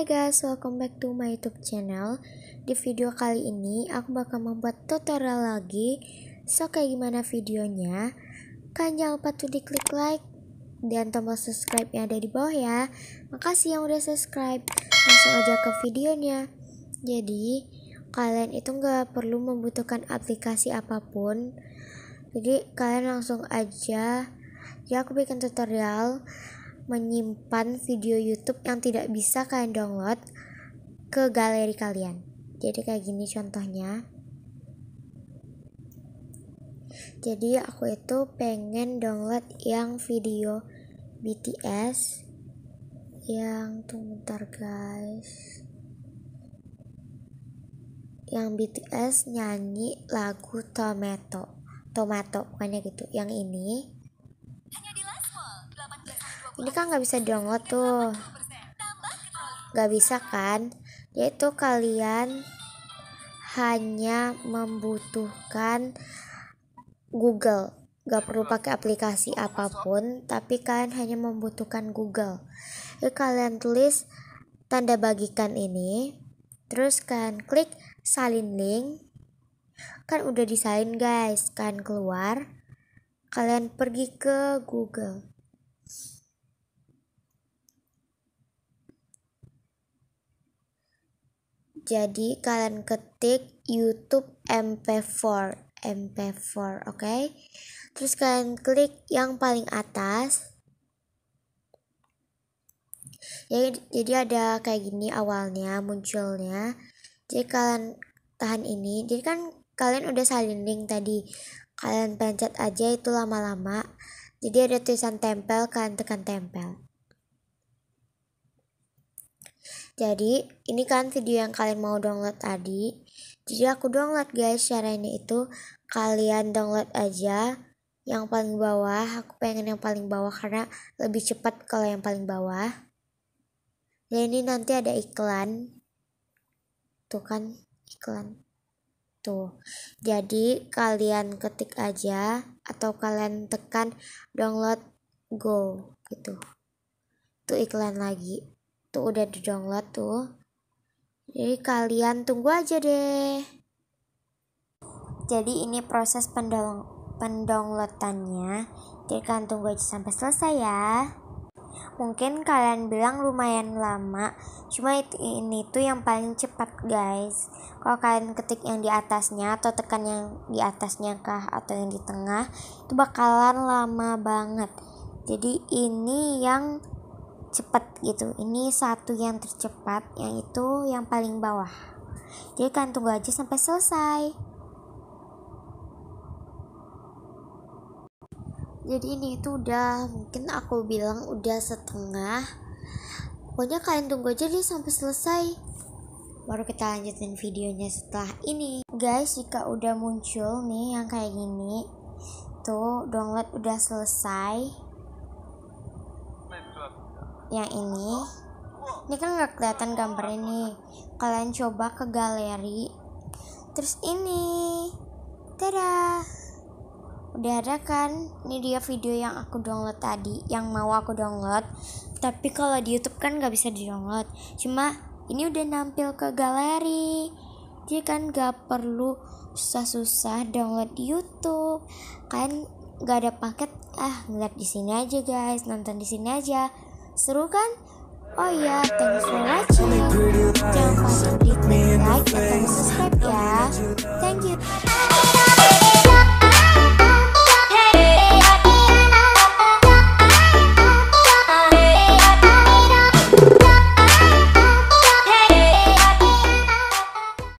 Hai guys, welcome back to my youtube channel Di video kali ini aku bakal membuat tutorial lagi So kayak gimana videonya Kan jangan lupa tuh di klik like Dan tombol subscribe yang ada di bawah ya Makasih yang udah subscribe Langsung aja ke videonya Jadi kalian itu nggak perlu membutuhkan aplikasi apapun Jadi kalian langsung aja Ya aku bikin tutorial menyimpan video YouTube yang tidak bisa kalian download ke galeri kalian. Jadi kayak gini contohnya. Jadi aku itu pengen download yang video BTS yang tunggu bentar guys. Yang BTS nyanyi lagu Tomato. Tomato pokoknya gitu. Yang ini ini kan nggak bisa download tuh nggak bisa kan yaitu kalian hanya membutuhkan Google nggak perlu pakai aplikasi apapun tapi kalian hanya membutuhkan Google Jadi kalian tulis tanda bagikan ini terus kalian klik salin link kan udah disalin guys kan keluar kalian pergi ke Google Jadi kalian ketik YouTube MP4, MP4, oke? Okay? Terus kalian klik yang paling atas. Jadi, jadi ada kayak gini awalnya munculnya. Jadi kalian tahan ini. Jadi kan kalian udah salin link tadi. Kalian pencet aja itu lama-lama. Jadi ada tulisan tempel, kalian tekan tempel. Jadi, ini kan video yang kalian mau download tadi. Jadi aku download guys, caranya itu kalian download aja yang paling bawah. Aku pengen yang paling bawah karena lebih cepat kalau yang paling bawah. Dan ini nanti ada iklan. Tuh kan iklan. Tuh. Jadi kalian ketik aja atau kalian tekan download go gitu. tuh iklan lagi. Tuh udah di download tuh. Jadi kalian tunggu aja deh. Jadi ini proses pendong pendownloadannya. Jadi kalian tunggu aja sampai selesai ya. Mungkin kalian bilang lumayan lama, cuma itu, ini tuh yang paling cepat guys. Kalau kalian ketik yang di atasnya atau tekan yang di atasnya kah atau yang di tengah, itu bakalan lama banget. Jadi ini yang cepat gitu ini satu yang tercepat yang itu yang paling bawah jadi kalian tunggu aja sampai selesai jadi ini itu udah mungkin aku bilang udah setengah pokoknya kalian tunggu aja deh sampai selesai baru kita lanjutin videonya setelah ini guys jika udah muncul nih yang kayak gini tuh download udah selesai yang ini ini kan gak kelihatan gambar ini kalian coba ke galeri terus ini tada udah ada kan ini dia video yang aku download tadi yang mau aku download tapi kalau di YouTube kan gak bisa di download cuma ini udah nampil ke galeri jadi kan gak perlu susah-susah download di YouTube kan gak ada paket ah ngeliat di sini aja guys nonton di sini aja Seru kan? Oh iya, thanks for watching.